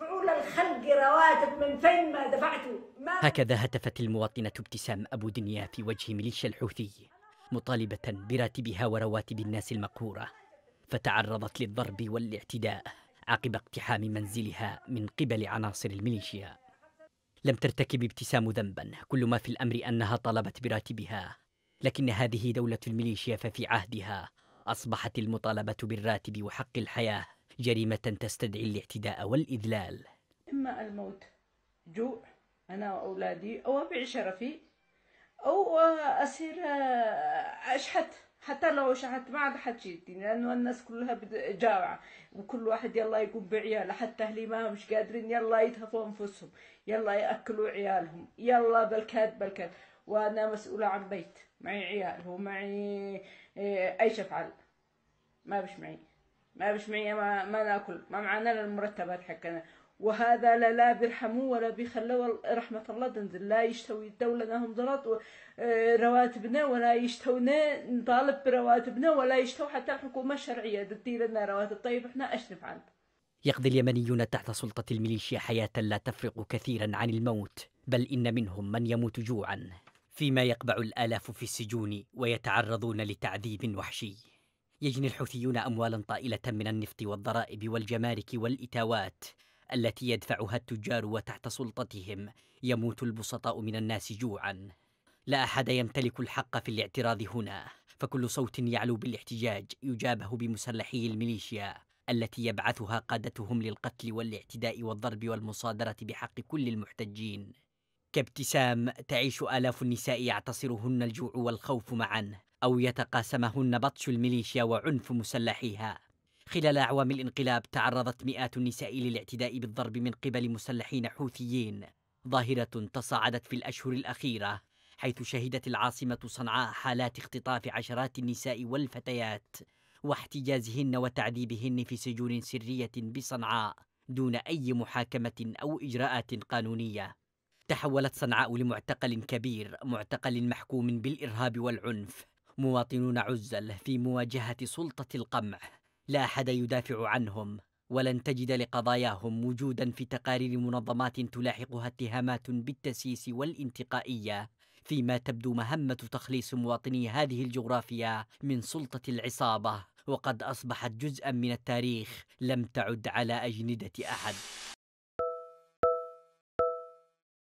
ادفعوا للخلق رواتب من فين ما دفعتوا ما هكذا هتفت المواطنة ابتسام أبو دنيا في وجه ميليشيا الحوثي مطالبة براتبها ورواتب الناس المقهورة فتعرضت للضرب والاعتداء عقب اقتحام منزلها من قبل عناصر الميليشيا لم ترتكب ابتسام ذنبا كل ما في الأمر أنها طلبت براتبها لكن هذه دولة الميليشيا ففي عهدها أصبحت المطالبة بالراتب وحق الحياة جريمة تستدعي الاعتداء والإذلال إما الموت جوع أنا وأولادي أو أبيع شرفي أو أصير آه، أشحت حتى لو شحت ما عاد حد يديني لأنه الناس كلها جاوعة وكل واحد يلا يقوم بعياله حتى أهلي ما مش قادرين يلا يدهفوا أنفسهم يلا يأكلوا عيالهم يلا بالكاد بالكاد وأنا مسؤولة عن بيت معي عيال ومعي آه، أي شفعل ما بش معي ما بش معي ما, ما ناكل ما معنا المرتبات حقنا وهذا لا لا بيرحموا ولا بيخلوا رحمة الله تنزل لا يشتوي الدولة لهم ضرط آه، رواتبنا ولا يشتونا نطالب برواتبنا ولا يشتو حتى الحكومة الشرعية تدي لنا رواتب طيب احنا اشرف عنه يقضي اليمنيون تحت سلطة الميليشيا حياة لا تفرق كثيرا عن الموت بل إن منهم من يموت جوعا فيما يقبع الآلاف في السجون ويتعرضون لتعذيب وحشي يجني الحوثيون أموالا طائلة من النفط والضرائب والجمارك والإتاوات التي يدفعها التجار وتحت سلطتهم يموت البسطاء من الناس جوعا لا أحد يمتلك الحق في الاعتراض هنا فكل صوت يعلو بالاحتجاج يجابه بمسلحي الميليشيا التي يبعثها قادتهم للقتل والاعتداء والضرب والمصادرة بحق كل المحتجين كابتسام تعيش آلاف النساء يعتصرهن الجوع والخوف معا أو يتقاسمهن بطش الميليشيا وعنف مسلحيها خلال أعوام الانقلاب تعرضت مئات النساء للاعتداء بالضرب من قبل مسلحين حوثيين ظاهرة تصاعدت في الأشهر الأخيرة حيث شهدت العاصمة صنعاء حالات اختطاف عشرات النساء والفتيات واحتجازهن وتعذيبهن في سجون سرية بصنعاء دون أي محاكمة أو إجراءات قانونية تحولت صنعاء لمعتقل كبير معتقل محكوم بالإرهاب والعنف مواطنون عزل في مواجهة سلطة القمع لا أحد يدافع عنهم ولن تجد لقضاياهم وجودا في تقارير منظمات تلاحقها اتهامات بالتسييس والانتقائية فيما تبدو مهمة تخليص مواطني هذه الجغرافيا من سلطة العصابة وقد أصبحت جزءا من التاريخ لم تعد على أجندة أحد